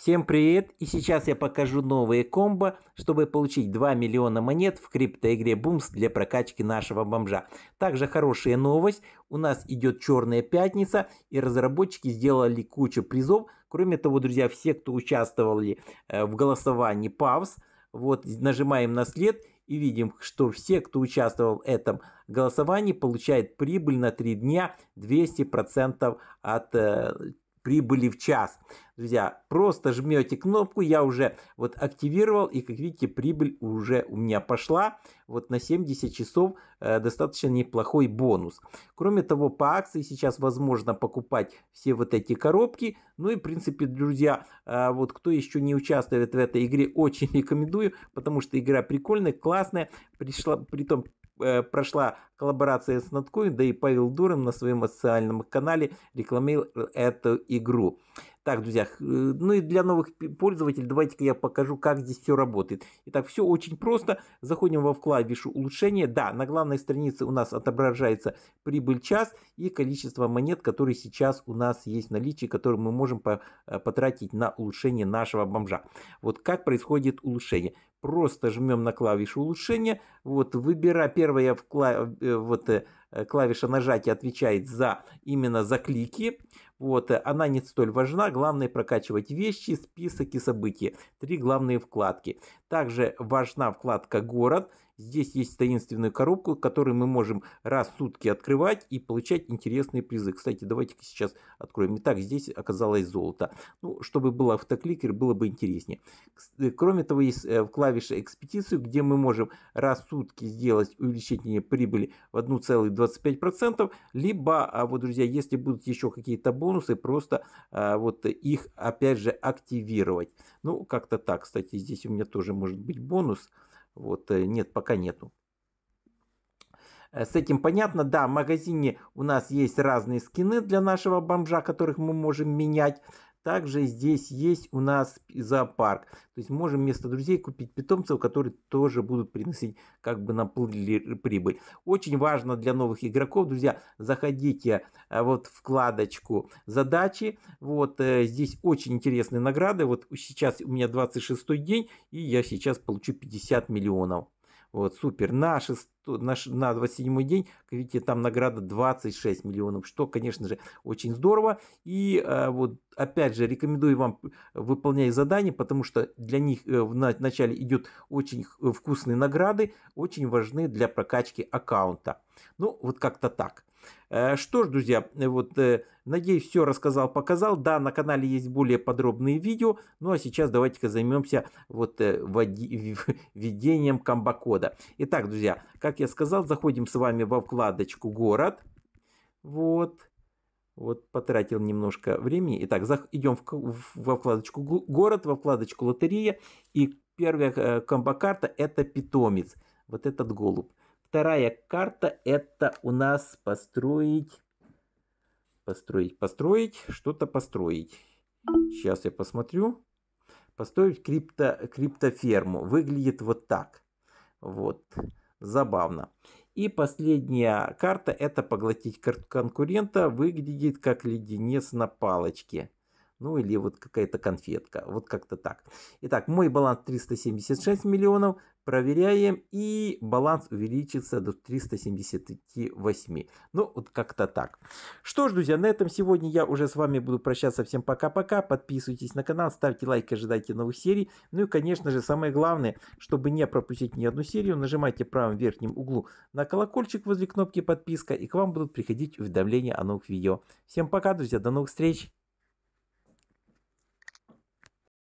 Всем привет! И сейчас я покажу новые комбо, чтобы получить 2 миллиона монет в криптоигре Бумс для прокачки нашего бомжа. Также хорошая новость, у нас идет Черная Пятница и разработчики сделали кучу призов. Кроме того, друзья, все, кто участвовали э, в голосовании ПАВС, вот нажимаем на след и видим, что все, кто участвовал в этом голосовании, получают прибыль на 3 дня 200% от э, прибыли в час. Друзья, просто жмете кнопку, я уже вот активировал, и как видите, прибыль уже у меня пошла. Вот на 70 часов э, достаточно неплохой бонус. Кроме того, по акции сейчас возможно покупать все вот эти коробки. Ну и, в принципе, друзья, э, вот кто еще не участвует в этой игре, очень рекомендую, потому что игра прикольная, классная, пришла, при том Э, прошла коллаборация с Надкоин, да и Павел Дурин на своем социальном канале рекламил эту игру. Так, друзья, э, ну и для новых пользователей давайте-ка я покажу, как здесь все работает. Итак, все очень просто. Заходим во клавишу улучшения. Да, на главной странице у нас отображается прибыль час и количество монет, которые сейчас у нас есть в наличии, которые мы можем по э, потратить на улучшение нашего бомжа. Вот как происходит улучшение просто жмем на клавишу улучшения. Вот, выбирая первая в кла... Э, вот, клавиша нажатия отвечает за именно за клики. Вот, э, она не столь важна, главное прокачивать вещи, список и события. Три главные вкладки. Также важна вкладка «Город». Здесь есть таинственную коробку, которую мы можем раз в сутки открывать и получать интересные призы. Кстати, давайте-ка сейчас откроем. Итак, здесь оказалось золото. Ну, чтобы было автокликер, было бы интереснее. Э, кроме того, есть э, клавиша «Экспедицию», где мы можем раз в сутки сделать увеличение прибыли в 1,25%. Либо, а вот, друзья, если будут еще какие-то бонусы, бонусы, просто а, вот их опять же активировать. Ну, как-то так. Кстати, здесь у меня тоже может быть бонус. Вот, э, нет, пока нету. Э, с этим понятно, да, в магазине у нас есть разные скины для нашего бомжа, которых мы можем менять. Также здесь есть у нас зоопарк. То есть можем вместо друзей купить питомцев, которые тоже будут приносить как бы на прибыль. Очень важно для новых игроков, друзья, заходите э, вот в вкладочку задачи. Вот э, здесь очень интересные награды. Вот сейчас у меня 26 день и я сейчас получу 50 миллионов. Вот, супер. На, шест... наш... на 27 день, как видите, там награда 26 миллионов, что, конечно же, очень здорово. И э, вот, опять же, рекомендую вам э, выполнять задания, потому что для них э, в начале идет очень э, вкусные награды, очень важны для прокачки аккаунта. Ну, вот как-то так. Э, что ж, друзья, э, вот э, надеюсь, все рассказал, показал. Да, на канале есть более подробные видео. Ну а сейчас давайте-ка займемся вот введением комбокода. Итак, друзья, как я сказал, заходим с вами во вкладочку «Город». Вот. Вот потратил немножко времени. Итак, идем в, в, во вкладочку «Город», во вкладочку «Лотерея». И первая комбокарта – это питомец. Вот этот голубь. Вторая карта это у нас построить, построить, построить, что-то построить. Сейчас я посмотрю. Построить крипто, криптоферму. Выглядит вот так. Вот. Забавно. И последняя карта это поглотить конкурента. Выглядит как леденец на палочке ну или вот какая-то конфетка, вот как-то так. Итак, мой баланс 376 миллионов, проверяем, и баланс увеличится до 378. Ну, вот как-то так. Что ж, друзья, на этом сегодня я уже с вами буду прощаться. Всем пока-пока, подписывайтесь на канал, ставьте лайки, ожидайте новых серий. Ну и, конечно же, самое главное, чтобы не пропустить ни одну серию, нажимайте правом верхнем углу на колокольчик возле кнопки подписка, и к вам будут приходить уведомления о новых видео. Всем пока, друзья, до новых встреч!